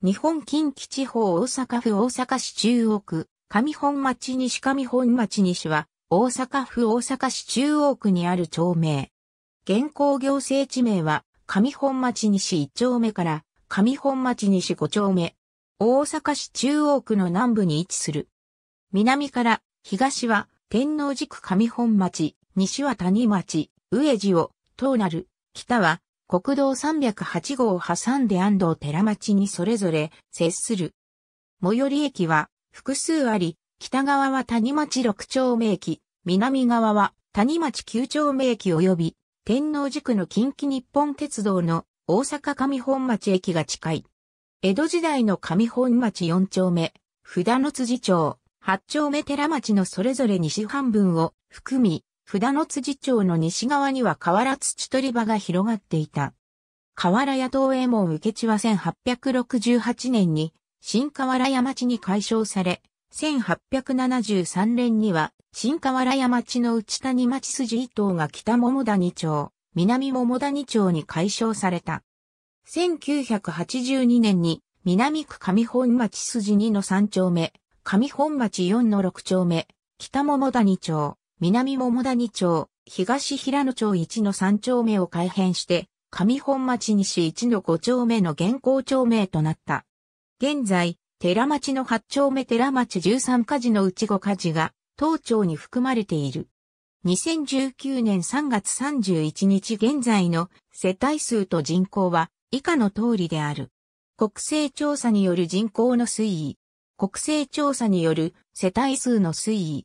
日本近畿地方大阪府大阪市中央区、上本町西上本町西は、大阪府大阪市中央区にある町名。現行行政地名は、上本町西1丁目から、上本町西5丁目。大阪市中央区の南部に位置する。南から、東は、天王寺区上本町、西は谷町、上地を、東なる、北は、国道308号を挟んで安藤寺町にそれぞれ接する。最寄り駅は複数あり、北側は谷町六丁目駅、南側は谷町九丁目駅及び天皇寺区の近畿日本鉄道の大阪上本町駅が近い。江戸時代の上本町4丁目、札の辻町、8丁目寺町のそれぞれ西半分を含み、札の辻町の西側には河原土取り場が広がっていた。河原野党衛門受け地は1868年に新河原山地に改称され、1873年には新河原山地の内谷町筋伊東が北桃谷町、南桃谷町に改称された。1982年に南区上本町筋2の3丁目、上本町4の6丁目、北桃谷町、南桃谷町、東平野町1の3丁目を改編して、上本町西1の5丁目の現行町名となった。現在、寺町の8丁目寺町13火事のうち5火事が、当町に含まれている。2019年3月31日現在の世帯数と人口は以下の通りである。国勢調査による人口の推移。国勢調査による世帯数の推移。